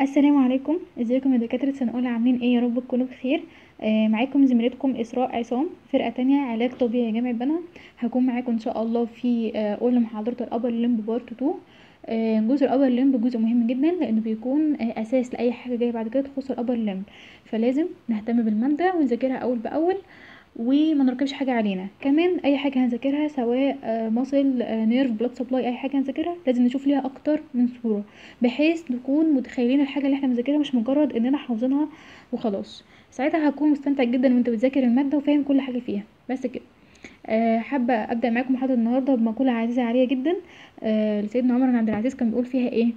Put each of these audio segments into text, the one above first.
السلام عليكم ازيكم يا دكاتره سنه اولى عاملين ايه يا رب تكونوا بخير آه معاكم زميلتكم اسراء عصام فرقه تانية علاج طبيعي جامعه بنها هكون معاكم ان شاء الله في آه محاضره الابر لمب بارت 2 آه جزء الابر لمب جزء مهم جدا لانه بيكون آه اساس لاي حاجه جايه بعد كده تخص الابر لمب فلازم نهتم بالماده ونذاكرها اول باول وما نركبش حاجه علينا كمان اي حاجه هنذاكرها سواء ماسل نيرف بلاد سبلاي اي حاجه هنذاكرها لازم نشوف ليها اكتر من صوره بحيث نكون متخيلين الحاجه اللي احنا بنذاكرها مش مجرد اننا حافظينها وخلاص ساعتها هتكون مستمتع جدا وانت بتذاكر الماده وفاهم كل حاجه فيها بس كده آه، حابه ابدا معاكم محاضره النهارده بمقوله عزيزه عليا جدا آه، لسيدنا عمر بن عبد العزيز كان بيقول فيها ايه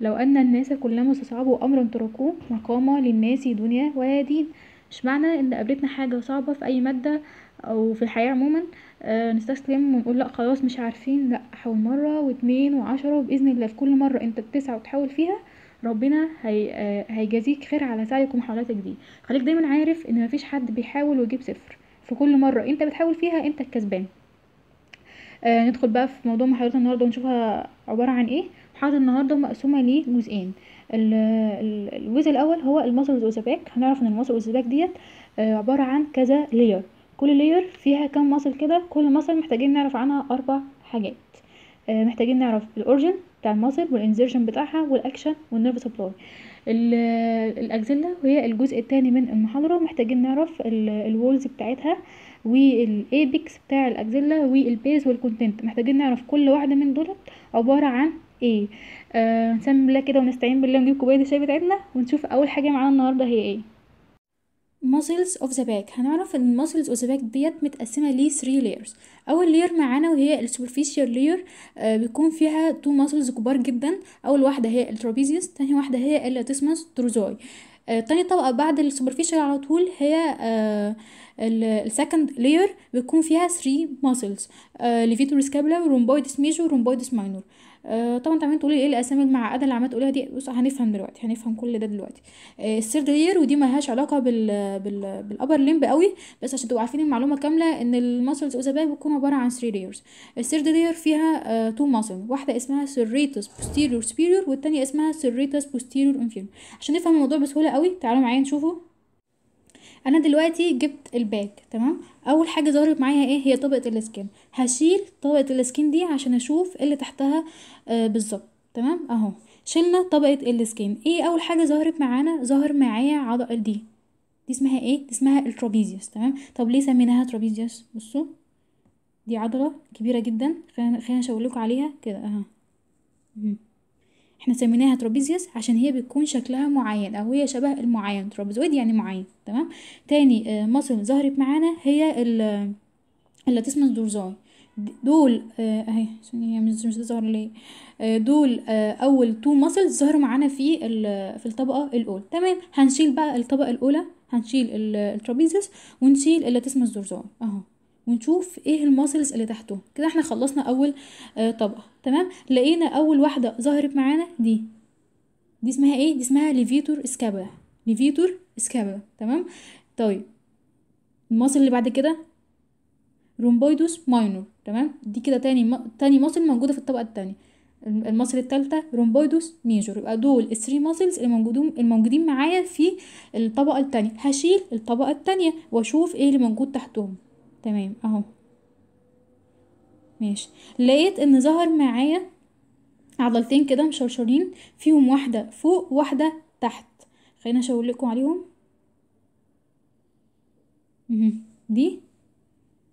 لو ان الناس كلما استصعبوا امرا تركوه مقامه للناس دنيا ودين مش معنى ان قابلتنا حاجة صعبة في اي مادة او في الحياة عموما آه، نستسلم ونقول لا خلاص مش عارفين لا حاول مرة واتنين وعشرة وبإذن الله في كل مرة انت بتسعى وتحاول فيها ربنا هي... آه، هيجازيك خير على سعيك ومحاولاتك دي خليك دايما عارف ان مفيش حد بيحاول ويجيب صفر في كل مرة انت بتحاول فيها انت الكسبان آه ندخل بقى في موضوع محاضرة النهاردة ونشوفها عبارة عن ايه محاضرة النهاردة مقسومة لجزئين الجزء الاول هو الماسلز والزباك هنعرف ان الماسل والزباك ديت آه عبارة عن كذا لير كل لير فيها كام ماسل كده كل ماسل محتاجين نعرف عنها اربع حاجات آه محتاجين نعرف الاورجن بتاع الماسل والانزيرشن بتاعها والاكشن والنيرف سبلاي الاجزله وهي الجزء الثاني من المحاضره محتاجين نعرف الوولز بتاعتها والابيكس بتاع الاكزيلا والبيز والكونتنت محتاجين نعرف كل واحده من دولت عباره عن ايه آه نسمي بالله كده ونستعين بالله ونجيب كوبايه الشاي بتاعتنا ونشوف اول حاجه معانا النهارده هي ايه muscles of the back هنعرف ان muscles of the back ديت متقسمه ل 3 layers اول layer معانا وهي السوبرفيشال layer آه بيكون فيها تو muscles كبار جدا اول واحده هي الترابيزيوس تاني واحده هي اللاتيسمس تروزاي آه، تاني طبقة بعد السوبرفيشال على طول هي آه، السكند لير بيكون فيها 3 ماسلز ليفيتوريس كابلا ورومبويدس ميجور ورومبويدس ماينور آه طبعا انت عمال تقولي ايه الاسامي المعقده اللي عمال تقوليها دي بص هنفهم دلوقتي هنفهم كل ده دلوقتي آه السيرد لير ودي ملهاش علاقه بال بال بالابر ليمب قوي بس عشان تبقوا عارفين المعلومه كامله ان المسلز اوزاباي بتكون عباره عن 3 ليرز السيرد لير فيها تو آه ماسل واحده اسمها سيريتس بوستيريور سبيريور والثانيه اسمها سيريتس بوستيريور انفيريور عشان نفهم الموضوع بسهوله قوي تعالوا معايا نشوفه انا دلوقتي جبت الباك تمام اول حاجه ظهرت معايا ايه هي طبقه السكين هشيل طبقه السكين دي عشان اشوف اللي تحتها آه بالظبط تمام اهو شلنا طبقه السكين ايه اول حاجه ظهرت معانا ظهر معايا عضل دي دي اسمها ايه دي اسمها الترابيزيوس تمام طب ليه سميناها ترابيزيوس بصوا دي عضله كبيره جدا خلينا خلينا اشاور لكم عليها كده اهو احنا سميناها ترابيزيوس عشان هي بتكون شكلها معين او هي شبه المعين ترابيزويد يعني معين تمام تاني مصل آه، ظهرت معانا هي اللاتيسمس دورزاي دول آه، اهي عشان هي مش مش ظهر ليه آه، دول اول تو ماسلز ظهروا معانا في في الطبقه الاولى تمام هنشيل بقى الطبقه الاولى هنشيل الترابيزيوس ونشيل اللاتيسمس دورزاي اهو ونشوف ايه الماسلز اللي تحته كده احنا خلصنا اول آه طبقه تمام لقينا اول واحده ظهرت معانا دي دي اسمها ايه دي اسمها ليفيتور سكابولا ليفيتور سكابولا تمام طيب الماسل اللي بعد كده رومبويدوس ماينور تمام دي كده تاني م... تاني ماسل موجوده في الطبقه التانية الماسل التالتة رومبويدوس ميجور يبقى دول الثري ماسلز الموجودين الموجودين معايا في الطبقة التانية هشيل الطبقة التانية واشوف ايه اللي موجود تحتهم تمام اهو ماشي لقيت ان ظهر معايا عضلتين كده مشرشرين فيهم واحده فوق واحده تحت خلينا اشاور لكم عليهم دي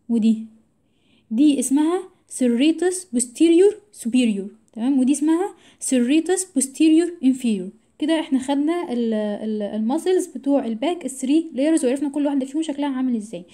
ودي دي اسمها serratus بوستيريور سوبيريور تمام ودي اسمها serratus بوستيريور انفيريور كده احنا خدنا المسلز بتوع الباك الثري لايرز وعرفنا كل واحده فيهم شكلها عامل ازاي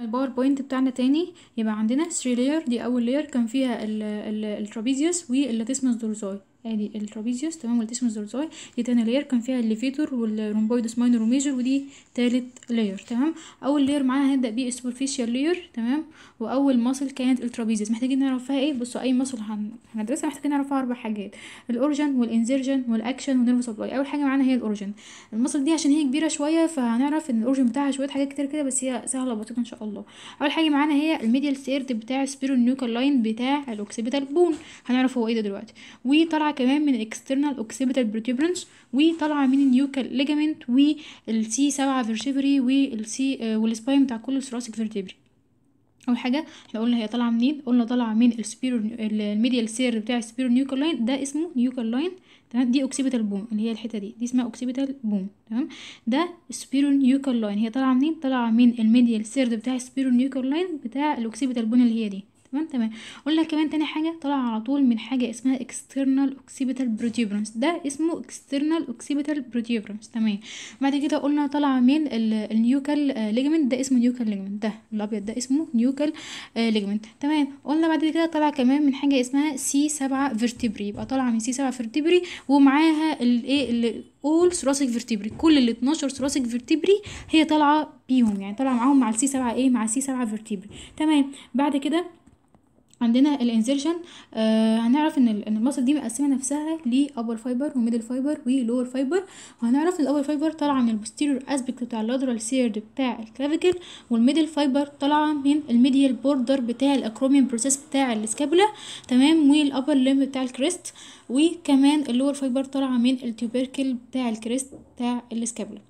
الباوربوينت بتاعنا تاني يبقى عندنا 3 لير دي اول layer كان فيها الترابيزيوس واللاتيسمس دورزاي ادي الترابيزيوس تمام قلت اسمه دي تاني لاير كان فيها الليفيتور والرومبويدوس ماينور وميجور ودي تالت لاير تمام اول لاير معانا هنبدا بيه السوبرفيشال لاير تمام واول ماسل كانت الترابيزيوس محتاجين نعرفها ايه بصوا اي ماسل هندرسها محتاجين نعرفها اربع حاجات الاورجن والانزرجن والاكشن والنيرف سبلاي اول حاجه معانا هي الاورجن الماسل دي عشان هي كبيره شويه فهنعرف ان الاورجن بتاعها شويه حاجات كتير كده بس هي سهله وبسيطه ان شاء الله اول حاجه معانا هي الميديال سيرت بتاع السبيرونيوكال لاين بتاع الاوكسيبيتال بون هنعرف هو ايه ده دلوقتي وطلع طالعه كمان من external occipital protuberance وطالعه من النيوكال ليجامنت والسي سبعة فيرتبري والسي والسباين بتاع كل الثراسك فيرتبري اول حاجه احنا قلنا هي طالعه منين قلنا طالعه من السبيرو الميديال سير بتاع السبيرو نيوكال لاين ده اسمه نيوكال لاين تمام دي اوكسيبيتال بوم اللي هي الحته دي دي اسمها اوكسيبيتال بوم تمام ده سبيرو نيوكال لاين هي طالعه منين طالعه من الميديال سير بتاع السبيرو نيوكال لاين بتاع الاوكسيبيتال بوم اللي هي دي تمام تمام قلنا كمان تاني حاجه طلع على طول من حاجه اسمها external occipital protuberance ده اسمه external occipital protuberance تمام بعد كده قلنا طلع من النيوكال ليجمنت آه، ده اسمه نيوكال ليجمنت ده الابيض ده اسمه نيوكال ليجمنت آه، تمام قلنا بعد كده طلع كمان من حاجه اسمها سي 7 vertebrae يبقى طالعه من سي 7 vertebrae ومعاها الايه all ثراسك فيرتبري كل ال 12 ثراسك فيرتبري هي طالعه بيهم يعني طالعه معاهم مع السي 7 ايه مع السي 7 فيرتبري تمام بعد كده عندنا الانزيرشن آه هنعرف ان المصل دي مقسمه نفسها لابر فايبر وميدل فايبر ولور فايبر وهنعرف ان الابر فايبر طالعه من البوستيريور اسبيكت بتاع اللادرال سيرد بتاع الكلافيكل والميدل فايبر طالعه من الميديال بوردر بتاع الاكروميوم بروسيس بتاع السكابولا تمام والابر ليمب بتاع الكريست وكمان اللور فايبر طالعه من التوبيركل بتاع الكريست بتاع السكابولا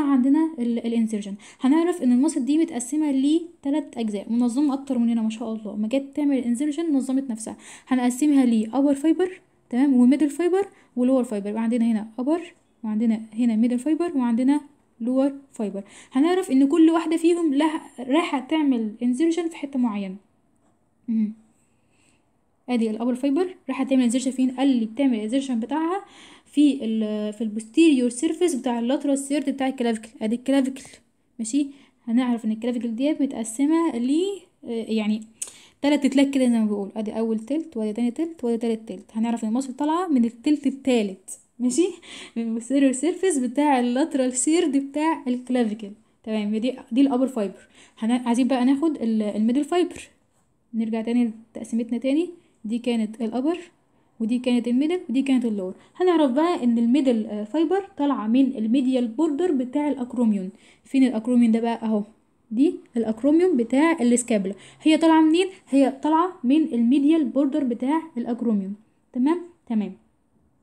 عندنا الانسرجن هنعرف ان المصل دي متقسمه لثلاث اجزاء منظمه اكتر مننا ما شاء الله ما جت تعمل الانسرجن نظمت نفسها هنقسمها لابر فايبر تمام وميدل فايبر ولور فايبر يبقى عندنا هنا ابر وعندنا هنا ميدل فايبر وعندنا لور فايبر هنعرف ان كل واحده فيهم لها رايحه تعمل انسرجن في حته معينه ادي الابر فايبر رايحه تعمل انسرجن فين قال لي بتعمل الانسرجن بتاعها في ال في البوستيريور سيرفيس بتاع اللاترال سيرد بتاع الكلافيكل ادي الكلافيكل ماشي هنعرف ان الكلافيكل دي متقسمه ل يعني تلات تلات كده زي ما بقول ادي اول تلت وادي تاني تلت وادي تالت تلت هنعرف ان المصل طالعه من التلت التالت ماشي من البوستيريور سيرفيس بتاع اللاترال سيرد بتاع الكلافيكل تمام دي دي الابر فايبر عايزين بقى ناخد الميدل فايبر نرجع تاني لتقسيمتنا تاني دي كانت الابر ودي كانت الميدل ودي كانت اللور هنعرف بقى ان الميدل آه، فايبر طالعه من الميديال بوردر بتاع الاكروميون فين الاكروميون ده بقى اهو دي الاكروميون بتاع الاسكابلا هي طالعه منين هي طالعه من الميديال بوردر بتاع الاكروميون تمام تمام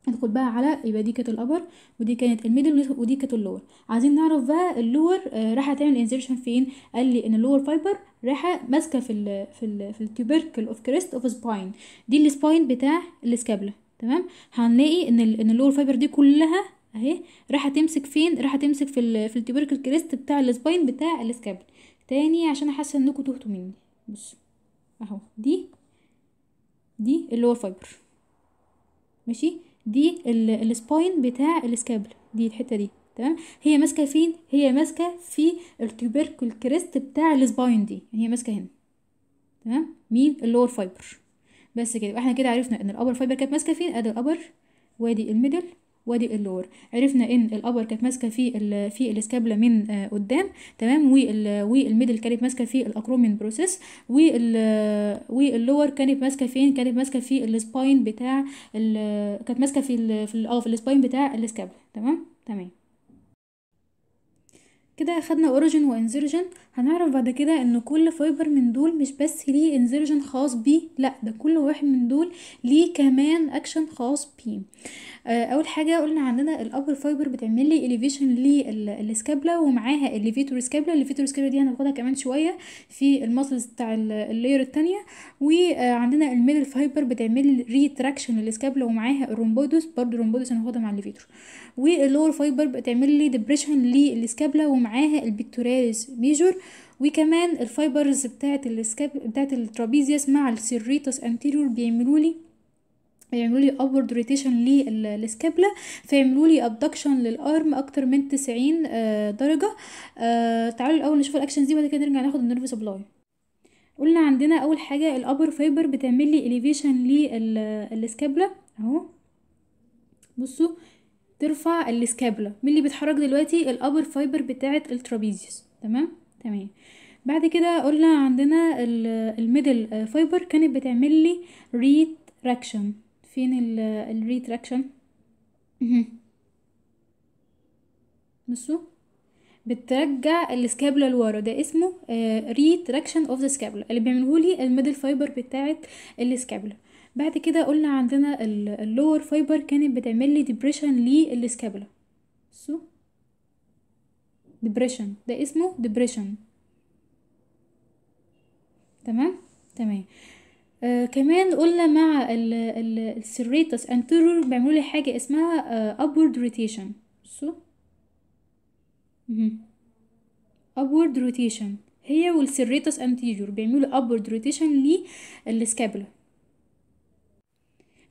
ندخل بقى على يبقى دي كانت الابر ودي كانت الميدل ودي كانت اللور عايزين نعرف بقى اللور آه راح تعمل انزيرشن فين قال لي ان اللور فايبر ريحه ماسكه في ال في ال في التوبركل اوف كريست اوف سباين دي السباين بتاع الاسكابلا تمام هنلاقي ان ال ان اللور فايبر دي كلها اهي راح تمسك فين راح تمسك في ال في التوبركل كريست بتاع السباين بتاع الاسكابلا تاني عشان احس انكم تهتوا مني بصوا اهو دي دي اللور فايبر ماشي دي السباين بتاع الاسكابلا دي الحته دي تمام هي ماسكه فين هي ماسكه في التوبيركل كريست بتاع السباين دي هي ماسكه هنا تمام مين اللور فايبر بس كده احنا كده عرفنا ان الابر فايبر كانت ماسكه فين ادي الابر وادي الميدل وادي اللور عرفنا ان الابر كانت ماسكه في الـ في الاسكابلا من آه قدام تمام والميدل كانت ماسكه في الاكرومين بروسيس واللور كانت ماسكه فين كانت ماسكه في السباين بتاع كانت ماسكه في الـ في اه في السباين بتاع الاسكابلا تمام تمام كده اخدنا اوريجين وانزيرجن هنعرف بعد كده ان كل فايبر من دول مش بس ليه انزيرجن خاص بيه لا ده كل واحد من دول ليه كمان اكشن خاص بيه آه، اول حاجه قلنا عندنا الابر فايبر بتعمل لي اليفيشن للسكابلا ومعاها الليفيتور سكابلا الليفيتور سكابلا دي هناخدها كمان شويه في الماسلز بتاع اللاير الثانيه وعندنا الميدل فايبر بتعمل ريتراكشن للسكابلا ومعاها الرومبودوس برضو الرومبودوس هناخدها مع الليفيتور واللور فايبر بتعمل لي ديبريشن للسكابلا ومعاها البيكتوراليس ميجور وكمان الفايبرز بتاعه السكاب بتاعه الترابيزيوس مع السيريتوس انتيريور بيعملوا لي يعملوا لي روتيشن rotation للسكابلا فيعملوا لي للارم اكتر من 90 آه، درجه آه، تعالوا الاول نشوف الاكشن دي وبعد كده نرجع ناخد النيرف سبلاي قلنا عندنا اول حاجه الابر فايبر بتعمل لي اليفيشن للسكابلا اهو بصوا ترفع السكابلا مين اللي بيتحرك دلوقتي الابر فايبر بتاعه الترابيزيوس تمام تمام بعد كده قلنا عندنا الميدل فايبر آه، كانت بتعمل لي ريتراكشن فين ال الريتراكشن بصوا بترجع السكابلا لورا ده اسمه ريتراكشن اوف ذا سكابولا اللي بيعمله لي الميدل فايبر بتاعه السكابلا بعد كده قلنا عندنا اللور فايبر كانت بتعمل لي ديبريشن للسكابلا بصوا ديبريشن ده اسمه ديبريشن تمام تمام آه كمان قلنا مع السريتس انتيرور بيعملوا لي حاجه اسمها آه، upward rotation بصوا upward rotation هي والسريتس انتيرور بيعملوا upward rotation للسكابولا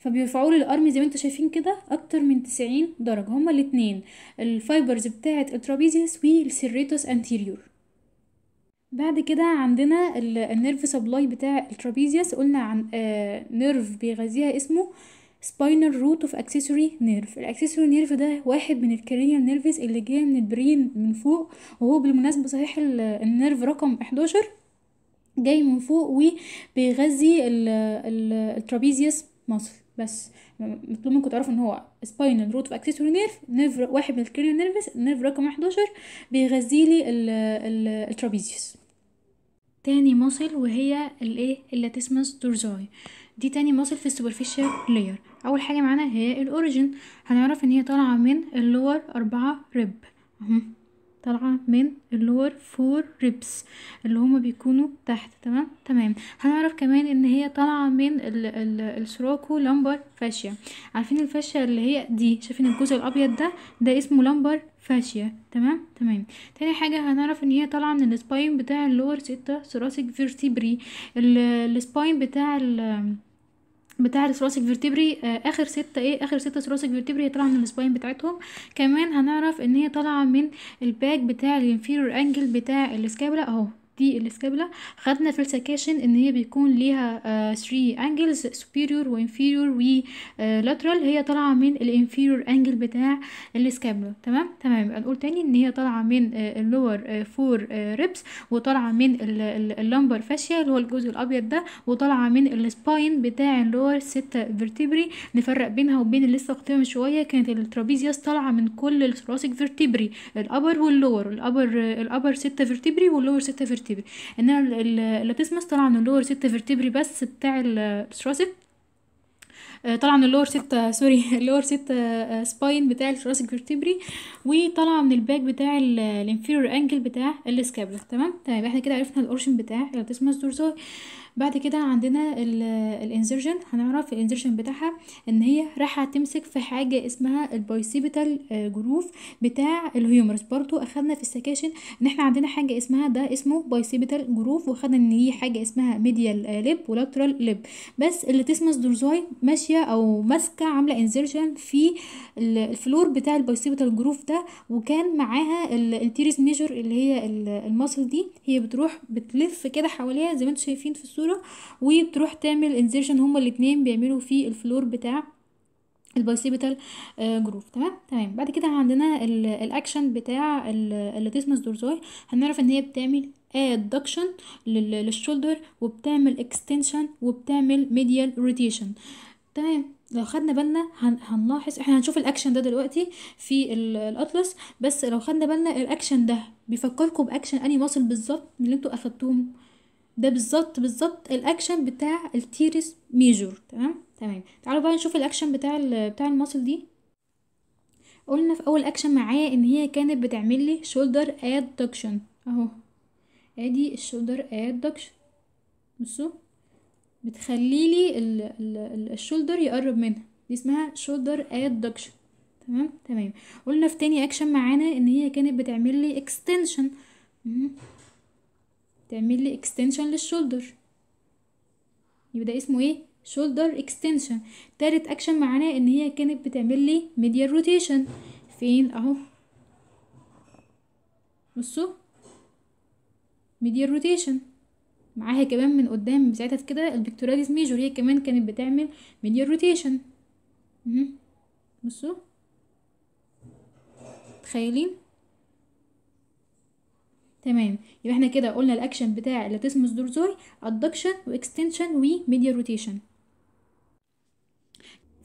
فبيرفعوا لي الارم زي ما انتم شايفين كده اكتر من 90 درجه هما الاثنين الفايبرز بتاعه الترابيزيوس والسريتس انتيرور بعد كده عندنا النيرف سبلاي بتاع الترابيزيوس قلنا عن آه، نيرف بيغذيها اسمه سباينال روت اوف اكسسوري نيرف الاكسسوري نيرف ده واحد من الكرينيال نيرفز اللي جاي من البرين من فوق وهو بالمناسبة صحيح النيرف رقم 11 جاي من فوق وبيغذي الترابيزيوس مصر بس مطلوب منكم تعرفوا ان هو سباينال روت اوف اكسسوري نيرف نيرف واحد من الكرينيال نيرفز نيرف رقم 11 بيغذي لي الترابيزيوس تاني مصل وهي الايه اللاتيسمس دورزاي دي تاني مصل في السوبرفيشال لاير اول حاجه معانا هي الاوريجين هنعرف ان هي طالعه من اللور أربعة ريب طالعه من اللور فور ريبس اللي هما بيكونوا تحت تمام تمام هنعرف كمان ان هي طالعه من السراكو لامبر فاشيا عارفين الفاشيا اللي هي دي شايفين الجزء الابيض ده ده اسمه لامبر فاشية تمام تمام تاني حاجة هنعرف ان هي طالعة من السباين بتاع اللور ستة ثراسك فيرتيبري السباين بتاع ال بتاع الثراسك آه، فيرتبري اخر ستة ايه اخر ستة ثراسك فيرتبري طالعة من السباين بتاعتهم كمان هنعرف ان هي طالعة من الباك بتاع الانفيرور انجل بتاع السكابولا اهو دي الاسكابلا خدنا في السكاشن ان هي بيكون ليها 3 آه، انجلز superior و inferior و آه، lateral هي طالعه من الانفيريور انجل بتاع الاسكابلا تمام تمام يبقى نقول تاني ان هي طالعه من اللور فور ريبس وطالعه من اللمبر فاشيا اللي هو الجزء الابيض ده وطالعه من السباين بتاع اللور 6 فيرتبري نفرق بينها وبين اللي لسه قلتها من شويه كانت الترابيزيوس طالعه من كل الثراسيك فيرتبري الابر واللور الابر الابر ستة فيرتبري واللور ستة فيرتبري ان انما اللاتيسمس طالعه من اللور ستة فيرتيبري بس بتاع الثراسك طالعه من اللور ستة سوري اللور ستة سباين بتاع الثراسك فيرتيبري وطالعه من الباك بتاع الانفيرور انجل بتاع السكابلا تمام تمام احنا كده عرفنا الاورشن بتاع اللاتيسمس دورسوي بعد كده عندنا الانزرجن هنعرف الانزرجن بتاعها ان هي رايحه تمسك في حاجه اسمها البايسيبيتال جروف آه، بتاع الهيومرس برضو اخدنا في السكاشن ان احنا عندنا حاجه اسمها ده اسمه بايسيبيتال جروف واخدنا ان هي حاجه اسمها ميديال ليب ولاترال ليب بس اللي تسمس دورزاي ماشيه او ماسكه عامله انزرجن في الفلور بتاع البايسيبيتال جروف ده وكان معاها الانتيريز ميجر اللي هي المصل دي هي بتروح بتلف كده حواليها زي ما انتم شايفين في الصوره الصورة وتروح تعمل انزيرشن هما الاتنين بيعملوا في الفلور بتاع البايسيبيتال جروف آه، تمام تمام بعد كده عندنا الاكشن بتاع اللاتيسمس دورزاي هنعرف ان هي بتعمل ادكشن للشولدر وبتعمل اكستنشن وبتعمل ميديال روتيشن تمام لو خدنا بالنا هن... هنلاحظ احنا هنشوف الاكشن ده دلوقتي في الاطلس بس لو خدنا بالنا الاكشن ده بيفكركم باكشن اني ماسل بالظبط اللي انتوا اخدتوه ده بالظبط بالظبط الاكشن بتاع التيرس ميجور تمام تمام تعالوا بقى نشوف الاكشن بتاع بتاع الماسل دي قلنا في اول اكشن معايا ان هي كانت بتعمل لي شولدر ادكشن اهو ادي الشولدر ادكشن بصوا بتخلي لي الشولدر يقرب منها دي اسمها شولدر ادكشن تمام تمام قلنا في تاني اكشن معانا ان هي كانت بتعمل لي اكستنشن تعمل لي اكستنشن للشولدر يبقى ده اسمه ايه شولدر اكستنشن تالت اكشن معناه ان هي كانت بتعمل لي ميديال روتيشن فين اهو بصوا ميديال روتيشن معاها كمان من قدام بتاعتها كده البكتوراليز ميجور هي كمان كانت بتعمل ميديال روتيشن بصوا تخيلين تمام يبقى احنا كده قلنا الاكشن بتاع اللاتيسموس دورزوي ادكشن واكستنشن وميديا روتيشن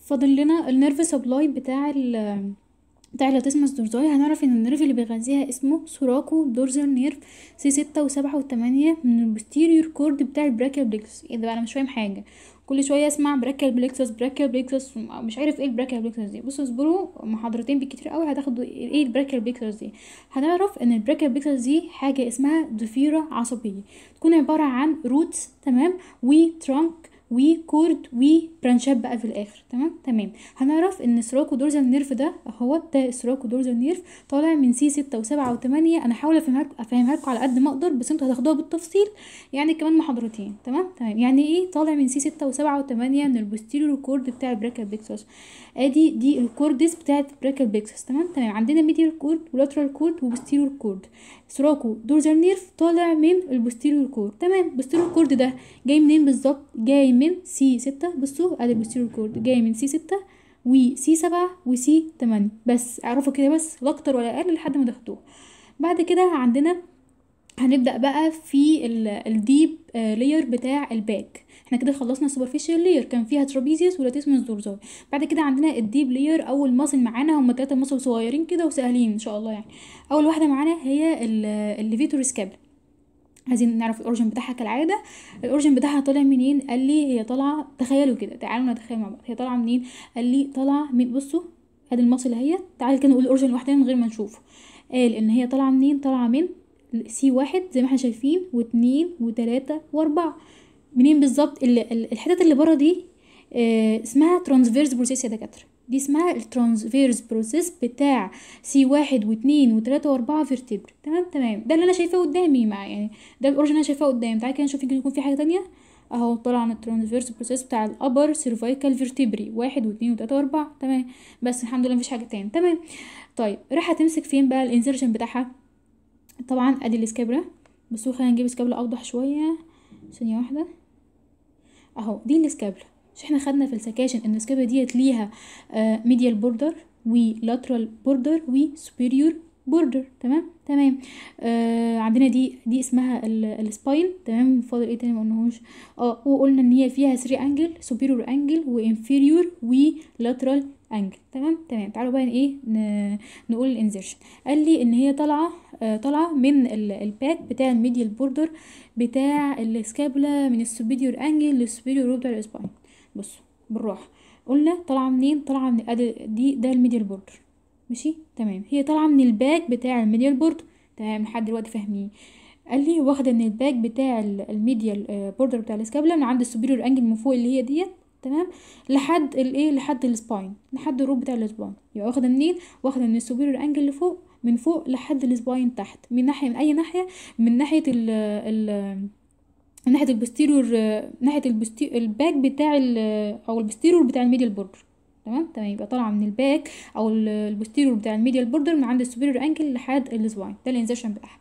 فاضل لنا النيرف سبلاي بتاع ال بتاع اللاتيسموس دورزوي هنعرف ان النيرف اللي بيغذيها اسمه سوراكو دورزال نيرف سي ستة وسبعة وتمانية من البوستيريور كورد بتاع البراكيابلكس ايه ده انا مش فاهم حاجة كل شويه اسمع براكيال بليكسس براكيال بليكسس مش عارف ايه البراكيال بليكسس دي بصوا اصبروا محاضرتين بالكتير قوي هتاخدوا ايه البراكيال بليكسس دي هنعرف ان البراكيال بليكسس دي حاجه اسمها ضفيره عصبيه تكون عباره عن روتس تمام وترانك كورد وي برانشات بقى في الاخر تمام تمام هنعرف ان سراكو دورزال نيرف ده اهو ده سراكو دورزال نيرف طالع من سي 6 و7 و8 انا هحاول افهمها لكم على قد ما اقدر بس انتوا هتاخدوها بالتفصيل يعني كمان محاضرتين تمام تمام يعني ايه طالع من سي 6 و7 و8 من البوستيريور كورد بتاع البريكال بيكسس ادي دي الكوردس بتاعت البريكال بيكسس تمام تمام عندنا ميديال كورد ولاترال كورد وبوستيريور كورد سراكو دورزر نيرف طالع من البوستيريور كورد تمام البوستيريور كورد ده جاي منين بالظبط جاي من سي ستة بصوا ادي البوستيريور كورد جاي من سي ستة وسي سبعة وسي تمانية بس اعرفوا كده بس لا اكتر ولا اقل لحد ما دخلتوه بعد كده عندنا هنبدأ بقى في الديب لاير آه، بتاع الباك احنا كده خلصنا السوبرفيشال لاير كان فيها ترابيزيوس ولاتيسمس دورزاي بعد كده عندنا الديب لاير اول ماسل معانا هم ثلاثه ماسل صغيرين كده وسهلين ان شاء الله يعني اول واحده معانا هي الليفيتور سكابل عايزين نعرف الاورجن بتاعها كالعاده الاورجن بتاعها طالع منين قال لي هي طالعه تخيلوا كده تعالوا نتخيل مع بعض هي طالعه منين قال لي طالعه من بصوا ادي المصل اهي تعالوا كده نقول الاورجن لوحدنا من غير ما نشوفه قال ان هي طالعه منين طالعه من سي واحد زي ما احنا شايفين واتنين وتلاتة واربعة منين بالظبط الحتت اللي بره دي آه اسمها ترانسفيرس بروسيس يا دكاترة دي اسمها الترانسفيرس بروسيس بتاع سي واحد واتنين وتلاتة واربعة فيرتبر تمام تمام ده اللي انا شايفاه قدامي مع يعني ده الاورجن انا شايفاه قدامي تعالى كده نشوف يمكن يكون في حاجة تانية اهو طلع عن الترانسفيرس بروسيس بتاع الابر سيرفايكال فيرتبري واحد واتنين وتلاتة واربعة تمام بس الحمد لله مفيش حاجة تاني تمام طيب راح تمسك فين بقى الانسرشن بتاعها طبعا ادي السكابرة بس خلينا نجيب سكابلة اوضح شوية ثانية واحدة اهو دي السكابلة مش احنا خدنا في السكاشن ان السكابلة ديت ليها ميديال بوردر ولاترال بوردر وسوبيريور بوردر تمام تمام آه عندنا دي دي اسمها السباين تمام فاضل ايه تاني ما قلناهوش اه وقلنا ان هي فيها 3 انجل سوبيريور انجل وانفيريور ولاترال انجل تمام تمام تعالوا بقى ايه نقول الانزرشن قال لي ان هي طالعه آه، طالعه من الباك بتاع الميديال بوردر بتاع السكابولا من السوبيريور انجل للسوبيريور روب بتاع بصوا بالراحه قلنا طالعه منين طالعه من دي ده الميديال بوردر ماشي تمام هي طالعه من الباك بتاع الميديال بوردر تمام لحد دلوقتي فاهمين قال لي واخده ان الباك بتاع الميديال بوردر آه، بتاع السكابولا من عند السوبيريور انجل من فوق اللي هي ديت تمام لحد الايه لحد السباين لحد الروب بتاع السباين يبقى واخده منين واخده من السوبيريور انجل لفوق من فوق لحد السباين تحت من ناحيه من اي ناحيه من ناحيه ال ال من ناحيه البوستيريور ناحيه البستي... الباك بتاع ال او البوستيريور بتاع الميديال بوردر تمام تمام يبقى طالعه من الباك او البوستيريور بتاع الميديال بوردر من عند السوبيريور انجل لحد السباين ده الانزيشن بتاعها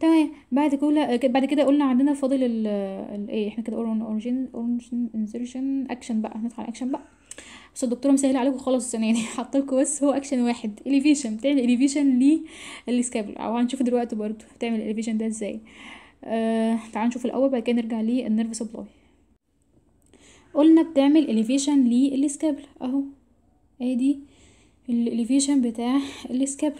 تمام بعد كده آه، بعد كده قلنا عندنا فاضل ال ايه احنا كده قلنا اورجين اورجين انسرشن اكشن بقى هندخل على اكشن بقى بس الدكتوره مسهله عليكم خالص السنه يعني لكم بس هو اكشن واحد اليفيشن بتعمل اليفيشن للسكابل او هنشوف دلوقتي برضو بتعمل اليفيشن ده ازاي آه تعال نشوف الاول بعد كده نرجع للنيرف سبلاي قلنا بتعمل اليفيشن للسكابل اهو ادي الاليفيشن بتاع السكابل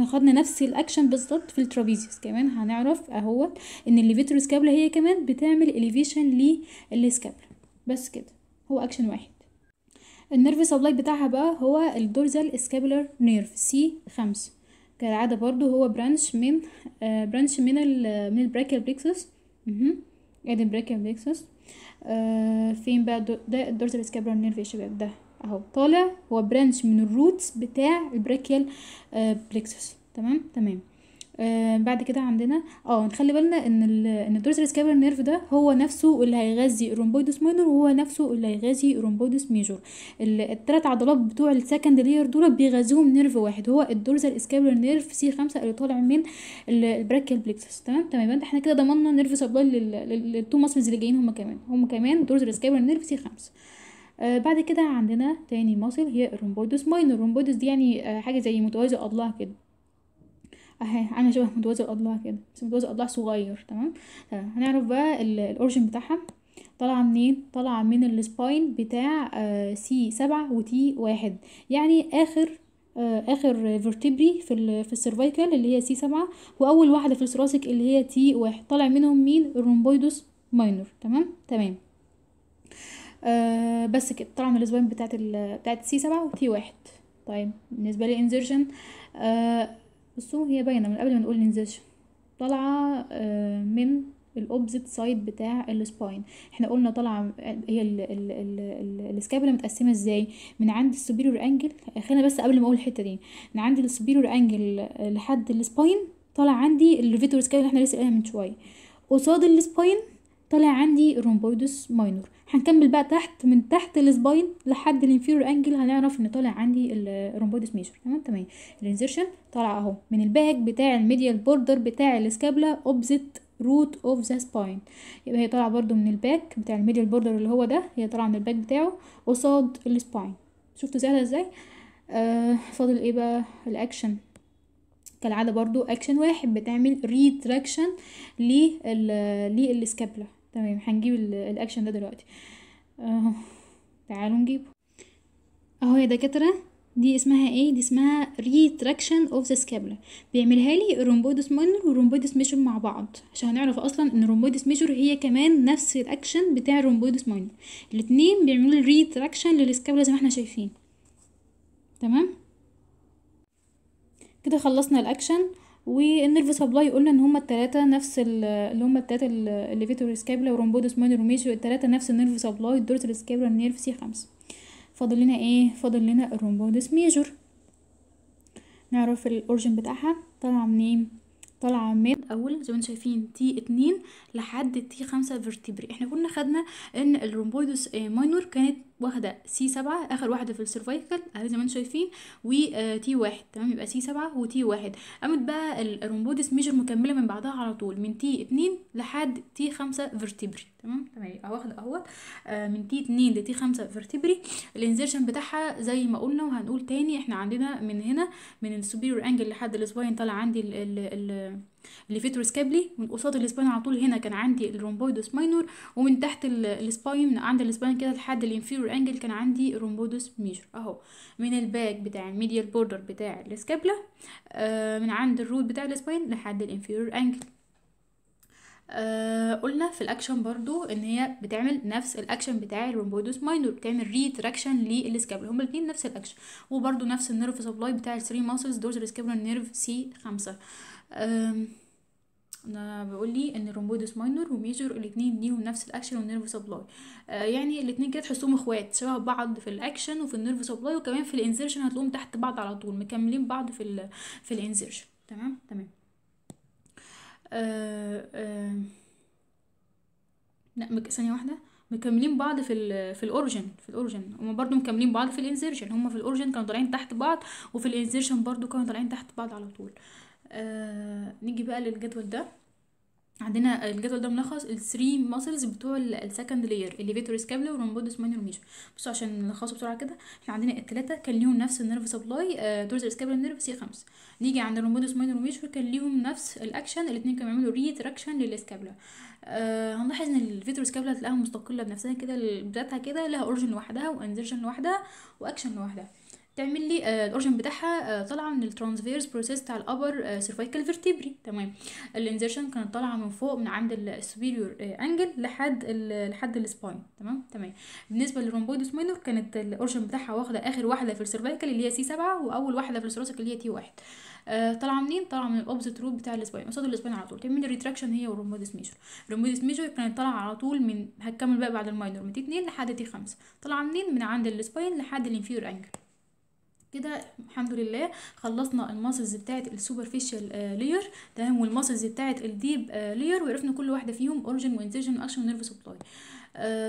احنا خدنا نفس الاكشن بالظبط في الترابيزيوس كمان هنعرف اهو ان الليفيتور سكابلا هي كمان بتعمل اليفيشن للسكابلا بس كده هو اكشن واحد النيرف سبلاي بتاعها بقى هو الدورزال سكابولار نيرف سي خمسة كالعادة برضو هو برانش من آه برانش من ال من البراكيال بليكسس ادي البراكيال بليكسس آه فين بقى ده الدورزال سكابولار نيرف يا شباب ده اهو طالع هو برانش من الروتس بتاع البراكيال بلكسس آه، تمام تمام آه بعد كده عندنا اه نخلي بالنا ان ال ان الدورسال سكابر نيرف ده هو نفسه اللي هيغذي الرومبويدوس ماينور وهو نفسه اللي هيغذي الرومبويدوس ميجور التلات عضلات بتوع السكند لير دول بيغذيهم نيرف واحد هو الدورسال سكابر نيرف سي خمسة اللي طالع من البراكيال بليكسس تمام تمام احنا كده ضمننا نيرف سبلاي للتو ماسلز اللي جايين هما كمان هما كمان دورسال سكابر نيرف سي خمسة آه بعد كده عندنا تاني ماسل هي الرومبويدوس ماينور الرومبويدوس دي يعني آه حاجه زي متوازي اضلاع كده اهي انا شبه متوازي الاضلاع كده بس متوازي الاضلاع صغير تمام تمام هنعرف بقى الاورجن بتاعها طالعه منين طالعه من السباين بتاع آه سي سبعة وتي واحد يعني اخر آه اخر فيرتبري في ال في السيرفايكال اللي هي سي سبعة واول واحده في السراسك اللي هي تي واحد طالع منهم مين الرومبويدوس ماينور تمام تمام آه بس كده طلعوا من الاسبوعين بتاعت ال... بتاعت سي سبعة وتي واحد طيب بالنسبة لي آه بصوا هي باينة من قبل ما نقول الانزرشن طالعة آه من الاوبزيت سايد بتاع السباين احنا قلنا طالعه آه، هي السكابولا متقسمه ازاي من عند السوبيريور انجل آه، خلينا بس قبل ما اقول الحته دي من عند السوبيريور انجل آه، لحد السباين طالع عندي الفيتور سكابولا اللي احنا لسه قايلها من شويه قصاد السباين طلع عندي رومبويدوس ماينور هنكمل بقى تحت من تحت السباين لحد الانفيرور انجل هنعرف ان طالع عندي الرومبويدوس ميجر تمام تمام الانزرشن طالع اهو من الباك بتاع الميديال بوردر بتاع الاسكابلا اوبزيت روت اوف ذا سباين يبقى هي طالعه برده من الباك بتاع الميديال بوردر اللي هو ده هي طالعه من الباك بتاعه قصاد السباين شفتوا سهله ازاي آه فاضل ايه بقى الاكشن كالعاده برضو اكشن واحد بتعمل ريتراكشن للسكابلا تمام هنجيب الاكشن ده دلوقتي اهو تعالوا نجيبه اهو يا دكاتره دي اسمها ايه دي اسمها ريتراكشن اوف ذا سكابولا بيعملها لي الرومبويدس ماينر والرومبويدس ميجر مع بعض عشان هنعرف اصلا ان الرومبويدس ميجر هي كمان نفس الاكشن بتاع الرومبويدس ماينر الاثنين بيعملوا لي ريتراكشن للسكابولا زي ما احنا شايفين تمام كده خلصنا الاكشن والنيرف سبلاي قلنا ان هما التلاتة نفس اللي هما التلاتة الليفيتور سكابلا ورومبودوس ماينر وميجر التلاتة نفس النيرف سبلاي الدورتر سكابلا النيرف سي خمسة فاضل لنا ايه فاضل لنا الرومبودوس ميجور نعرف الاورجن بتاعها طالعة منين طالعة من أول زي ما شايفين تي اتنين لحد تي خمسة فيرتبري احنا كنا خدنا ان الرومبويدوس آه، ماينور كانت واخده سي سبعة اخر واحده في السيرفايكل اهي زي ما انتم شايفين و تي آه، واحد تمام يبقى سي سبعة و تي واحد قامت بقى الرومبودس ميجر مكمله من بعدها على طول من تي اتنين لحد تي خمسة فيرتبري تمام تمام يبقى واخده اهوت آه، من تي اتنين لتي خمسة فيرتبري الانزيرشن بتاعها زي ما قلنا وهنقول تاني احنا عندنا من هنا من السوبيريور انجل لحد الاسباين طالع عندي ال ال ال الفيتروس كابلي من قصاد الاسباين على طول هنا كان عندي الرومبويدوس ماينور ومن تحت السباين عند السباين كده لحد الانفيرور انجل كان عندي الرومبويدوس ميجر اهو من الباك بتاع الميديال بوردر بتاع الاسكابلا آه من عند الروت بتاع السباين لحد الانفيرور انجل آه قلنا في الاكشن برضو ان هي بتعمل نفس الاكشن بتاع الرومبويدوس ماينور بتعمل ريتراكشن للسكابل هما الاثنين نفس الاكشن وبرضو نفس النيرف سبلاي بتاع الثري ماسلز دورز السكابولا نيرف سي خمسة آه انا بقول لي ان الرومبويدس ماينور وميجور الاثنين ليهم نفس الاكشن والنيرف سبلاي يعني الاثنين كده تحسهم اخوات شبه بعض في الاكشن وفي النيرف سبلاي وكمان في الانزرشن هتلاقوهم تحت بعض على طول مكملين بعض في الـ في الانزرشن تمام تمام لا آه آه ثانيه واحده مكملين بعض في الـ في الاورجن في الاورجن هما برضو مكملين بعض في الانزرشن هما في الاورجن كانوا طالعين تحت بعض وفي الانزرشن برضو كانوا طالعين تحت بعض على طول آه آه، نيجي بقى للجدول ده عندنا الجدول ده ملخص الثري ماسلز بتوع السكند لاير الليفيتوري سكابلا ورومبودس مانيور ميجر بصوا عشان نلخصه بسرعه كده احنا عندنا الثلاثه كان ليهم نفس النيرف سبلاي آه تورزر سكابلا نيرف سي 5 نيجي عند الرومبودس مانيور ميجر كان ليهم نفس الاكشن الاثنين كانوا بيعملوا ريتراكشن للسكابلا آه هنلاحظ ان الفيتوري سكابلا تلاقيها مستقله بنفسها كده بذاتها كده لها اورجن لوحدها وانزرشن لوحدها واكشن لوحدها تعمل لي آه، الاورجن بتاعها آه، طالعه من الترانسفيرس بروسيس بتاع الابر سيرفايكال آه، فيرتيبري تمام الانزرشن كانت طالعه من فوق من عند السوبيريور انجل لحد لحد السباين تمام تمام بالنسبه للرومبويدوس ماينور كانت الاورجن بتاعها واخده اخر واحده في السيرفايكال اللي هي سي 7 واول واحده في الثوراسيك اللي هي تي 1 طالعه منين طالعه من الاوبزيت روب بتاع السباين قصاد السباين على طول تعمل ريتراكشن هي والرومبويدوس ميجر الرومبويدوس ميجر كانت طالعه على طول من هتكمل بقى بعد الماينور من تي 2 لحد تي 5 طالعه منين من عند السباين لحد الانفيور انجل كده الحمد لله خلصنا الماسلز بتاعت السوبرفيشال لير آه، تمام والماسلز بتاعت الديب لير آه، وعرفنا كل واحده فيهم اوريجن وانسيجن واكشن ونيرف سبلاي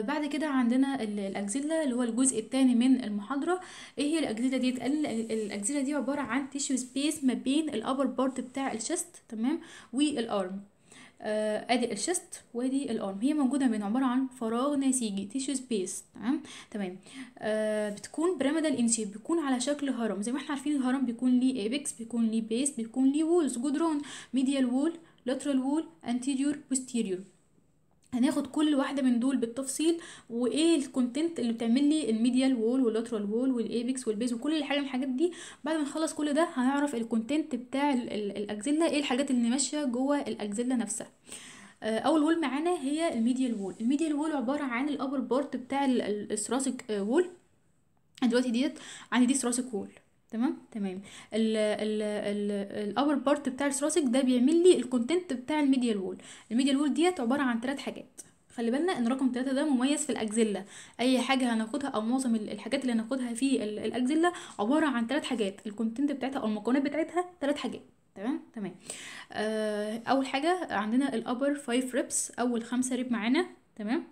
بعد كده عندنا الاكزيلا اللي هو الجزء الثاني من المحاضره ايه هي الاكزيلا دي الاكزيلا دي عباره عن تيشو سبيس ما بين الابر بارت بتاع الشست تمام والارم آه ادي الشست وادي الارم هي موجوده من عباره عن فراغ نسيجي تيشو سبيس تمام تمام آه بتكون بيراميدال ان شيب بيكون على شكل هرم زي ما احنا عارفين الهرم بيكون ليه ابيكس بيكون ليه بيس بيكون ليه وولز جدران ميديال وول لاترال وول انتيريور بوستيريور هناخد كل واحده من دول بالتفصيل وايه الكونتنت اللي بتعمل لي الميديال وول واللاترال وول والايبكس والبيز وكل حاجه من الحاجات دي بعد ما نخلص كل ده هنعرف الكونتنت بتاع الاجزله ايه الحاجات اللي ماشيه جوه الاجزله نفسها آه، اول وول معانا هي الميديال وول الميديال وول عباره عن الابر بارت بتاع الثراسك وول آه، دلوقتي ديت عندي دي ثراسك وول تمام تمام ال ال ال الاور بارت بتاع الثراسك ده بيعمل لي الكونتنت بتاع الميديال وول الميديال وول ديت عباره عن ثلاث حاجات خلي بالنا ان رقم ثلاثة ده مميز في الاكزيلا اي حاجه هناخدها او معظم الحاجات اللي هناخدها في الاكزيلا عباره عن ثلاث حاجات الكونتنت بتاعتها او المكونات بتاعتها ثلاث حاجات تمام تمام آه، اول حاجه عندنا الابر 5 ريبس اول خمسة ريب معانا تمام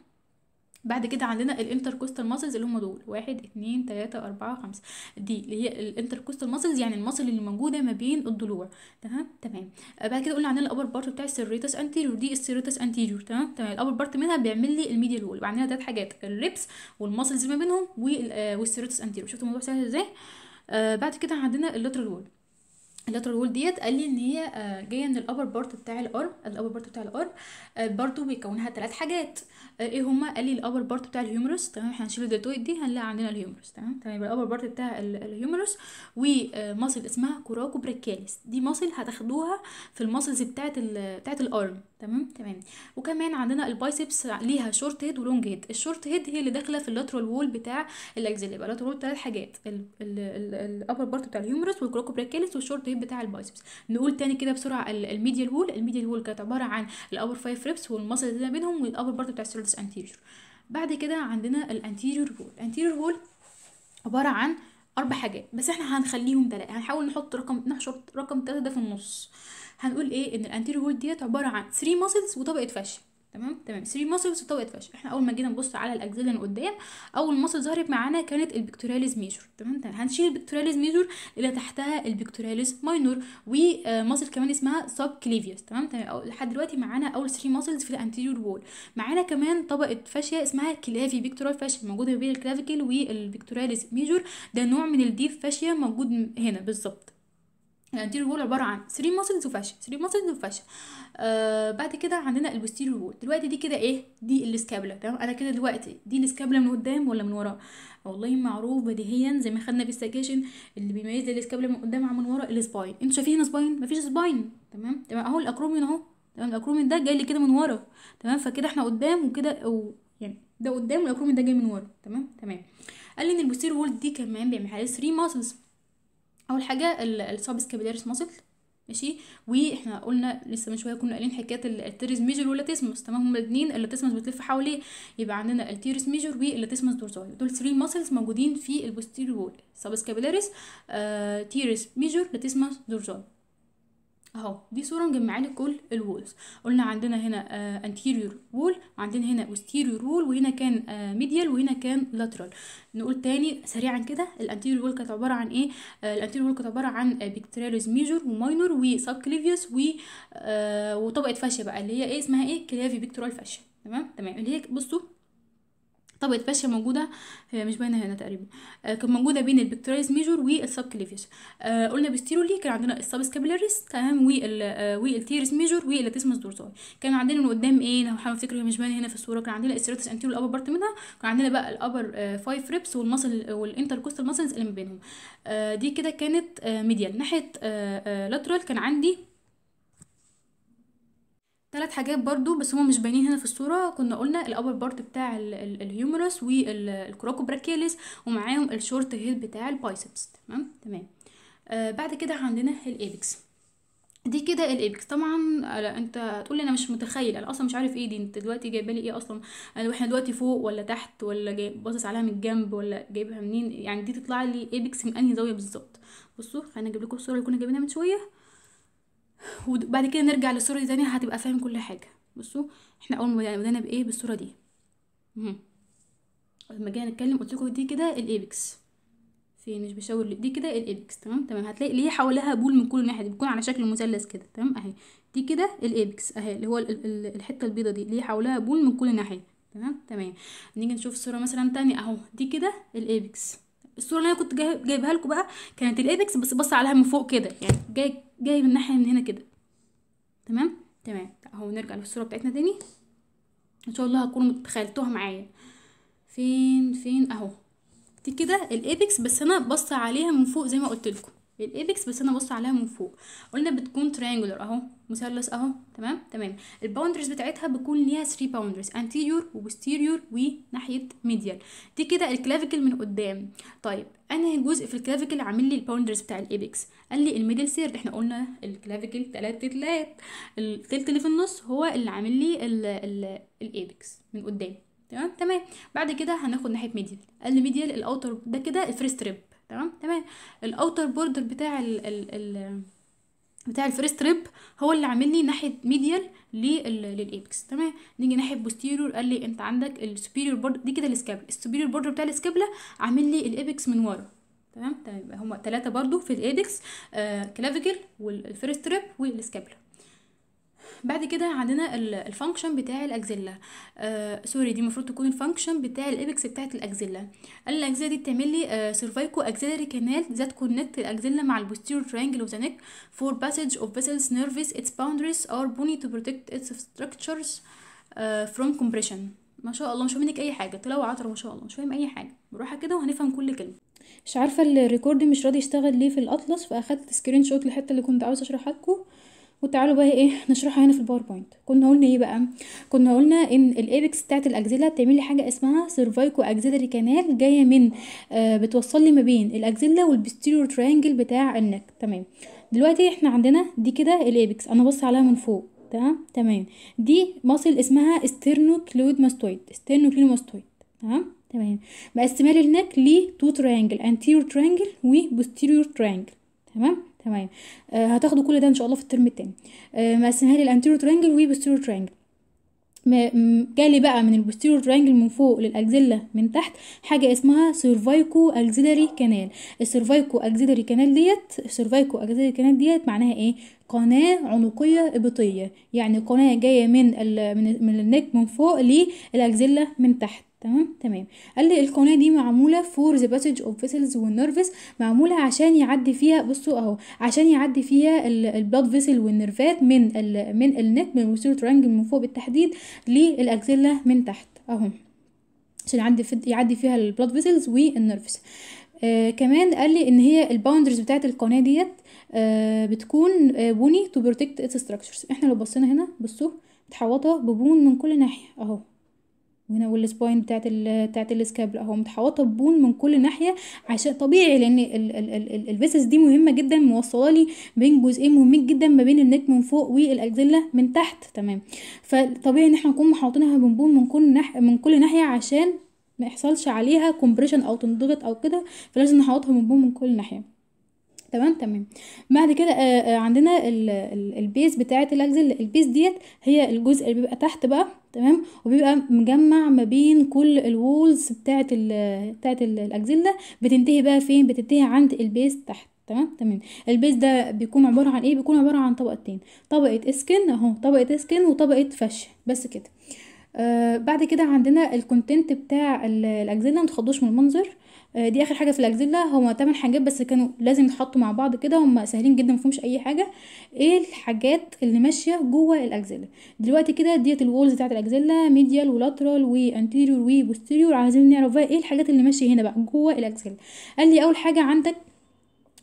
بعد كده عندنا الانتركوستال ماسلز اللي هم دول واحد اتنين تلاتة أربعة خمسة دي اللي هي الانتركوستال ماسلز يعني الماسل اللي موجودة ما بين الضلوع تمام تمام آه، بعد كده قلنا عندنا الأبر بارت بتاع السيريتس أنتيريور دي السيريتس أنتيريور تمام تمام الأبر بارت منها بيعمل لي الميديال وول يبقى عندنا تلات حاجات الريبس والماسلز اللي ما بينهم والسيريتس أنتيريور آه، شفتوا الموضوع سهل ازاي آه بعد كده عندنا اللترال وول اللاترال وول ديت قال لي ان هي آه، جايه من الابر بارت بتاع الارم الابر بارت بتاع الارم آه، برضو بيكونها ثلاث حاجات آه، ايه هما قال لي الابر بارت بتاع الهيومروس تمام احنا هنشيل الديتويد دي هنلاقي عندنا الهيومروس تمام تمام يبقى الابر بارت بتاع الهيومروس وماسل اسمها كوراكو بريكاليس دي ماسل هتاخدوها في الماسلز بتاعت بتاعت الارم تمام تمام وكمان عندنا البايسبس ليها شورت هيد ولونج هيد الشورت هيد هي اللي داخله في اللاترال وول بتاع الاكزيل يبقى اللاترال وول ثلاث حاجات الابر بارت بتاع الهيومروس والكوراكو بريكاليس والشورت هيد التمرين بتاع البايسبس نقول تاني كده بسرعه الميديال وول الميديال وول كانت عباره عن الاور فايف ريبس والمصل اللي بينهم والاور بارت بتاع السيرفس انتيريور بعد كده عندنا الانتيريور وول الانتيريور وول عباره عن اربع حاجات بس احنا هنخليهم ثلاثه هنحاول نحط رقم نحشر رقم ثلاثه ده في النص هنقول ايه ان الانتيريور وول ديت عباره عن 3 ماسلز وطبقه فشل تمام تمام 3 muscles تو اتفش احنا اول ما جينا نبص على الاجزاء اللي قدام اول ماسل ظهرت معانا كانت البكتورياليز ميجور تمام تمام هنشيل البكتورياليز ميجور اللي تحتها البكتورياليز ماينور وماسل كمان اسمها سب كليفيوس تمام تمام أو لحد دلوقتي معانا اول 3 ماسلز في الانتيريور وول معانا كمان طبقه فاشيا اسمها كلافي بيكتورال فاشيا موجوده بين الكلافيكل والبكتورياليز ميجور ده نوع من الديف فاشيا موجود هنا بالظبط يعني الانتيرير وول عباره عن 3 ماسلز وفاشيا 3 ماسلز وفاشيا آه بعد كده عندنا البوستيريور وول دلوقتي دي كده ايه دي الاسكابلا تمام انا كده دلوقتي دي الاسكابلا من قدام ولا من ورا والله معروف بديهيا زي ما خدنا في السكاشن اللي بيميز الاسكابلا من قدام عن من ورا السباين انتوا شايفين سباين مفيش سباين تمام تمام اهو الاكروميون اهو تمام الاكروميون ده جاي لي كده من ورا تمام فكده احنا قدام وكده او يعني ده قدام والاكروميون ده جاي من ورا تمام تمام قال لي ان البوستيريور وول دي كمان بيعمل حاجه 3 ماسلز اول حاجه السابس كابيلاريس ماسل ماشي واحنا قلنا لسه من شويه كنا قايلين حكايه التيريز ميجر واللاتيسمس تمام هما الاثنين اللاتيسمس بتلف حواليه يبقى عندنا التيريز ميجر واللاتيسمس دورزاي دول 3 ماسلز موجودين في البوستيريور وول سب سكابيلاريس آه، تيريس ميجر لاتيسمس دورزاي اهو دي صورة مجمعة لي كل الوولز قلنا عندنا هنا آه anterior wall وعندنا هنا posterior wall وهنا كان آه medial وهنا كان lateral نقول تاني سريعا كده الانتيريور وول كانت عبارة عن ايه آه الانتيريور وول كانت عبارة عن بيكتراليز ميجور وماينور وسب كليفيوس و آه وطبقة فاشية بقى اللي هي ايه اسمها ايه كلافي بيكتورال فاشية تمام تمام اللي هي بصوا طبقة فاشيا موجودة هي مش باينة هنا تقريبا آه، كانت موجودة بين البكتورايز ميجور والسبكليفيش آه قلنا بيستيرولي كان عندنا السبسكابيلاريس تمام آه، والتيرس ميجور والاتيسمس دورسال كان عندنا من قدام ايه لو حابب افتكر هي مش باينة هنا في الصورة كان عندنا السيرتس انتيرو الابر بارت منها كان عندنا بقى الابر فايف ريبس والمصل كوستال ماسلز اللي ما بينهم آه، دي كده كانت ميديال ناحية لاترال كان عندي ثلاث حاجات برضو بس هما مش باينين هنا في الصوره كنا قلنا الابر بارت بتاع الهيومرس والكروكوبراكيلس ومعاهم الشورت هيل بتاع البايسبس تمام تمام آه بعد كده عندنا الايبكس دي كده الايبكس طبعا آه، انت لي انا مش متخيل انا اصلا مش عارف ايه دي انت دلوقتي جايبه لي ايه اصلا انا آه، واحنا دلوقتي فوق ولا تحت ولا جاي باصص عليها من الجنب ولا جايبها منين يعني دي تطلع لي ايبكس من انهي زاويه بالظبط بصوا خلينا اجيب لكم الصوره اللي كنا جايبينها من شويه وبعد كده نرجع للصورة دي تاني هتبقى فاهم كل حاجة بصوا احنا اول ما يعني بدأنا بايه بالصورة دي لما جينا نتكلم قلت لكم دي كده الايبكس في مش بشاور دي كده الايبكس تمام تمام هتلاقي ليه حواليها بول من كل ناحيه دي بتكون على شكل مثلث كده تمام اهي دي كده الايبكس اهي اللي هو ال ال الحته البيضه دي ليه حواليها بول من كل ناحيه تمام تمام نيجي نشوف صوره مثلا تانية اهو دي كده الايبكس الصوره اللي انا كنت جايبها لكم بقى كانت الايبكس بس بص عليها من فوق كده يعني جاي جاي من ناحيه من هنا كده تمام تمام اهو نرجع للصوره بتاعتنا تاني ان شاء الله هتكونوا تخيلتوها معايا فين فين اهو دي كده الايبكس بس انا بص عليها من فوق زي ما قلت لكم للايبكس بس انا بص عليها من فوق قلنا بتكون تريانجولر اهو مثلث اهو تمام تمام الباوندريز بتاعتها بيكون ليها 3 باوندريز انتيريور وبوستيريور وناحيه ميديال دي كده الكلافيكل من قدام طيب انهي جزء في الكلافيكل عامل لي الباوندريز بتاع الايبكس قال لي الميدل سيرد احنا قلنا الكلافيكل 3 تلات الثلث اللي في النص هو اللي عامل لي الايبكس من قدام تمام تمام بعد كده هناخد ناحيه ميديال قال لي ميديال الاوتر ده كده الفريست ريب تمام تمام الاوتر بوردر بتاع ال ال ال بتاع الفيرست ريب هو اللي عامل لي ناحيه ميديال للابكس تمام نيجي ناحيه بوستيريور قال لي انت عندك السوبيريور بورد دي كده السكابلا السوبيريور بوردر بتاع السكابلا عامل لي الابكس من ورا تمام تمام طيب، هما ثلاثه برضو في الابكس آه كلافيكل والفيرست ريب والسكابلا بعد كده عندنا الفانكشن بتاع الاكزيلا آه سوري دي المفروض تكون الفانكشن بتاع الابكس بتاعه الاكزيلا الاكزيلا دي بتعمل لي سيرفايكو اكزيلاري كانال ذات كونكت الاكزيلا مع البوستيريور ترينجل اوف ذا نيك فور باسج اوف فيسلز نيرفيس اتس باوندريز ار بوني تو بروتكت اتس ستراكشرز فروم كومبريشن ما شاء الله مش فاهم منك اي حاجه تلو عطر ما شاء الله مش فاهم اي حاجه بروحها كده وهنفهم كل كلمه مش عارفه الريكورد مش راضي يشتغل ليه في الاطلس فاخدت سكرين شوت الحته اللي كنت عاوزه اشرحها لكم وتعالوا بقى ايه نشرحها هنا في الباوربوينت كنا قلنا ايه بقى كنا قلنا ان الابكس بتاعت الاجزله بتعمل لي حاجه اسمها سيرفايكو اجزيلري كانال جايه من آه بتوصل لي ما بين الاجزله والبستيريو ترينجل بتاع النك تمام دلوقتي احنا عندنا دي كده الابكس انا بص عليها من فوق تمام تمام دي مصل اسمها استيرنو كلود ماستويد استيرنو كلود ماستويد تمام تمام مقسمه لي النك لتو ترينجل انتيريور ترينجل وبوستيريور ترينجل تمام تمام آه هتاخدوا كل ده ان شاء الله في الترم التاني آه مقسمها لي الانتيريور ترينجل والبوستيريور ترينجل جالي بقى من البوستيريور ترينجل من فوق للاكزيلا من تحت حاجه اسمها سيرفايكو اكزيلاري كانال السيرفايكو اكزيلاري كانال ديت السيرفايكو أجزيلاري كانال ديت معناها ايه قناة عنقية إبطية يعني قناة جاية من ال من النك من فوق للأكزيلا من تحت تمام تمام قال لي القناه دي معموله فور ذا باسج اوف فيسلز والنرفز معموله عشان يعدي فيها بصوا اهو عشان يعدي فيها البلاد فيسل والنرفات من الـ من النت من وسيله رنج من فوق بالتحديد للاكزيلا من تحت اهو عشان يعدي في يعدي فيها البلاد فيسلز والنرفز آه كمان قال لي ان هي الباوندرز بتاعت القناه ديت آه بتكون آه بوني تو بروتكت اتس ستراكشرز احنا لو بصينا هنا بصوا متحوطه ببون من كل ناحيه اهو وهنا والسباين بتاعت ال بتاعت الاسكابلا اهو متحوطه ببون من كل ناحيه عشان طبيعي لان الفيسس دي مهمه جدا موصله لي بين جزئين مهمين جدا ما بين النك من فوق والاجزله من تحت تمام فطبيعي ان احنا نكون محوطينها ببون من كل ناحيه من كل ناحيه عشان ما يحصلش عليها كومبريشن او تنضغط او كده فلازم نحوطها من بون من كل ناحيه تمام تمام بعد كده آه، آه، عندنا ال البيز بتاعه الاكسل البيز ديت هي الجزء اللي بيبقى تحت بقى تمام وبيبقى مجمع ما بين كل الوولز بتاعه ال بتاعه الاكسل بتنتهي بقى فين بتنتهي عند البيز تحت تمام تمام البيز ده بيكون عباره عن ايه بيكون عباره عن طبقتين طبقه اسكن اهو طبقه اسكن وطبقه فش بس كده آه بعد كده عندنا الكونتنت بتاع الاجزله متخضوش من المنظر آه، دي اخر حاجه في الاكزيلا هما تمن حاجات بس كانوا لازم يتحطوا مع بعض كده هما سهلين جدا ما اي حاجه ايه الحاجات اللي ماشيه جوه الاكزيلا دلوقتي كده ديت الوولز بتاعه الاكزيلا ميديال ولاترال وانتيريور وبوستيريور عايزين نعرف بقى ايه الحاجات اللي ماشيه هنا بقى جوه الاكزيلا قال لي اول حاجه عندك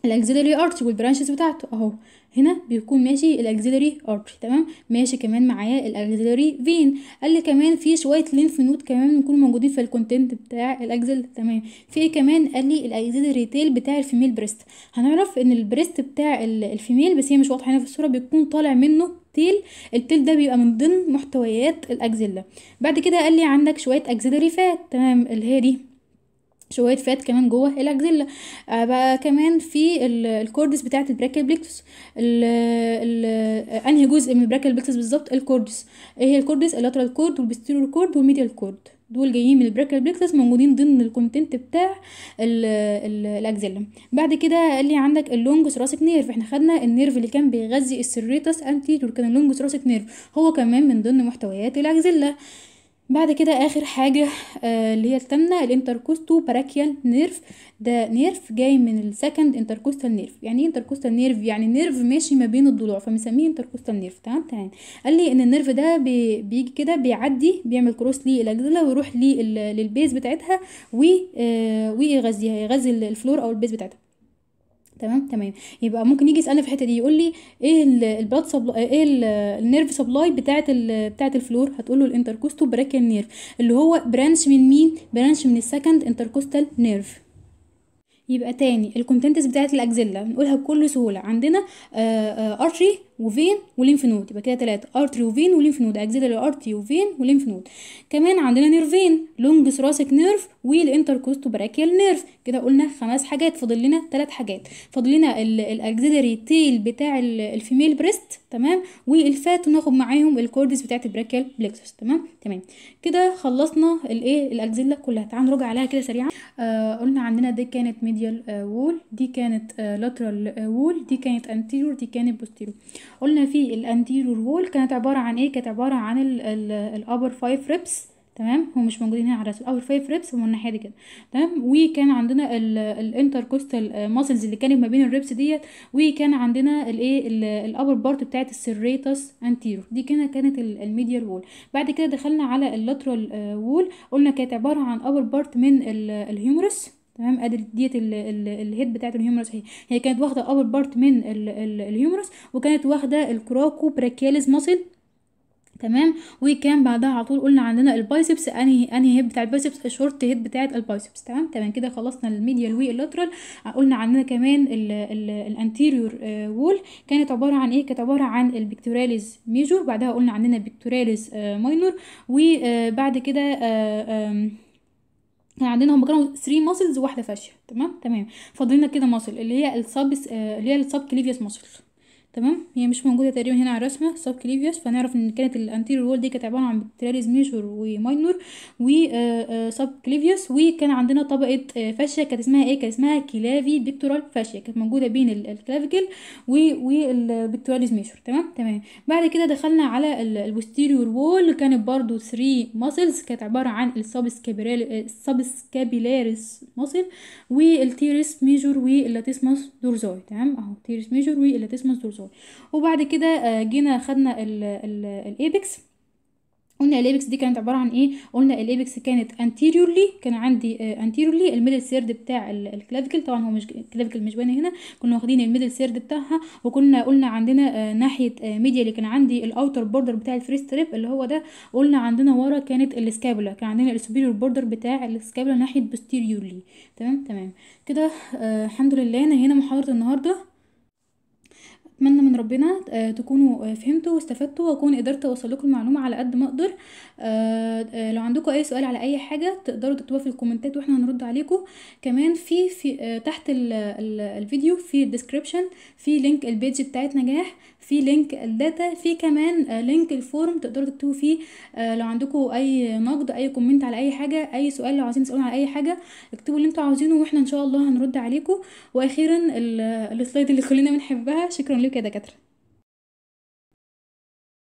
الاكزيلري ارتري والبرانشز بتاعته اهو هنا بيكون ماشي الاكزيلري ارتري تمام ماشي كمان معايا الاكزيلري فين قال لي كمان في شويه لينف نود كمان بيكونوا موجودين في الكونتنت بتاع الاكزيل تمام في إيه كمان قال لي الاكزيلري تيل بتاع الفيميل بريست هنعرف ان البريست بتاع الفيميل بس هي مش واضحه هنا في الصوره بيكون طالع منه تيل التيل ده بيبقى من ضمن محتويات الاكزيلا بعد كده قال لي عندك شويه اكزيلري فات تمام اللي هي دي شويه فات كمان جوه الاكزيلا آه بقى كمان في الكوردس بتاعه البراكيال بلكس آه، انهي جزء من البراكيال بلكس بالظبط الكوردس ايه هي الكوردس اللاترال كورد والبستيريور كورد والميديال كورد دول جايين من البراكيال بلكس موجودين ضمن الكونتنت بتاع الاكزيلا بعد كده قال لي عندك اللونج ثراسك نيرف احنا خدنا النيرف اللي كان بيغذي السريتس انتيتور كان اللونج ثراسك نيرف هو كمان من ضمن محتويات الاكزيلا بعد كده اخر حاجه آه اللي هي التامنة الانتركوستو باراكيال نيرف ده نيرف جاي من السكند انتركوستال نيرف يعني ايه انتركوستال نيرف يعني نيرف ماشي ما بين الضلوع فمسميه انتركوستال نيرف تمام تمام قال لي ان النيرف ده بي بيجي كده بيعدي بيعمل كروس للاجزله ويروح للبيز بتاعتها آه، ويغذيها يغذي الفلور او البيز بتاعتها تمام تمام يبقى ممكن يجي يسالني في الحته دي يقول لي ايه البلاد سبل... ايه النيرف سبلاي بتاعه بتاعه الفلور هتقول له الانتركوستو براكيال نيرف اللي هو برانش من مين برانش من السكند انتركوستال نيرف يبقى تاني الكونتنتس بتاعت الاكزيلا نقولها بكل سهوله عندنا ارتري آه، آه، وفين وليمف نود يبقى كده تلاتة ارتري وفين وليمف نود اجزاء الارتري وفين وليمف نود كمان عندنا نيرفين لونج ثراسك نيرف كوستو براكيال نيرف كده قلنا خمس حاجات فاضل لنا تلات حاجات فاضل لنا الاكزيلري تيل بتاع الفيميل بريست تمام والفات وناخد معاهم الكوردس بتاعه البراكيال بلكسس تمام تمام كده خلصنا الايه الاكزيلا كلها تعالوا نراجع عليها كده سريعا آه قلنا عندنا دي كانت ميديال آه وول دي كانت آه لاترال آه وول دي كانت انتيرور دي كانت بوستيرور قلنا في الانتيرور وول كانت عباره عن ايه كانت عباره عن الابر 5 ريبس تمام هم مش موجودين هنا على ال upper 5 ريبس هم الناحيه دي كده تمام وكان عندنا كوستال ماسلز اللي كانت ما بين الريبس ديت وكان عندنا الايه الابر بارت بتاعه السريتس anterior دي كده كانت الميديال وول بعد كده دخلنا على اللاترال وول آه، قلنا كانت عباره عن ابر بارت من الهيومرس تمام ادي ديت الهيد بتاعت الهيومرس هي هي كانت واخده ابر بارت من الهيومرس وكانت واخده الكراكو براكياليز ماسل تمام وكان بعدها على طول قلنا عندنا البايسبس انهي انهي هيد بتاع البايسبس الشورت هيد بتاعت البايسبس تمام تمام كده خلصنا الميديا الوي اللاترال قلنا عندنا كمان الانتيريور وول آه، كانت عباره عن ايه كانت عباره عن البيكتوراليز ميجور بعدها قلنا عندنا بيكتوراليز ماينور وبعد كده آه، احنا عندنا هم كانوا 3 ماسلز وواحده فاشيه تمام تمام فاضلنا كده ماسل اللي هي السابس آه، اللي هي السابكليفيوس ماسل تمام هي مش موجوده تقريبا هنا على الرسمه سب كليفيوس فنعرف ان كانت الانتيريور وول دي كانت عباره عن بكتيرياليز ميجور وماينور وسب كليفيوس وكان عندنا طبقه فاشيا آه، كانت اسمها ايه كانت اسمها كلافي بيكتورال فاشيا كانت موجوده بين الكلافيكل والبكتوراليز ميجور تمام تمام بعد كده دخلنا على البوستيريور وول كانت برضو 3 ماسلز كانت عباره عن السبسكابيلاريس ماسل والتيريس ميجور واللاتيسماس دورزاي تمام اهو تيريس ميجور واللاتيسماس دورزاي الشغل وبعد كده آه، جينا خدنا الايبكس قلنا الايبكس دي كانت عباره عن ايه قلنا الايبكس كانت انتيريورلي كان عندي انتيريورلي آه، الميدل سيرد بتاع الكلافيكل طبعا هو مش الكلافيكل مش باين هنا كنا واخدين الميدل سيرد بتاعها وكنا قلنا عندنا آه، ناحيه اللي كان عندي الاوتر بوردر بتاع الفريست ريب اللي هو ده قلنا عندنا ورا كانت السكابولا كان عندنا السوبيريور بوردر بتاع السكابولا ناحيه بوستيريورلي تمام تمام كده الحمد لله هنا محاضره النهارده اتمنى من ربنا آه، تكونوا آه، فهمتوا واستفدتوا واكون قدرت اوصل لكم المعلومه على قد ما اقدر آه، لو عندكم اي سؤال على اي حاجه تقدروا تكتبوها في الكومنتات واحنا هنرد عليكم كمان في في تحت الفيديو في الديسكريبشن في لينك البيج بتاعت نجاح في لينك الداتا في كمان لينك الفورم تقدروا تكتبوا فيه آه، لو عندكم اي نقد اي كومنت على اي حاجه اي سؤال لو عايزين تسالون على اي حاجه اكتبوا اللي انتم عاوزينه واحنا ان شاء الله هنرد عليكم واخيرا السلايد اللي كلنا بنحبها شكرا لكم يا دكاتره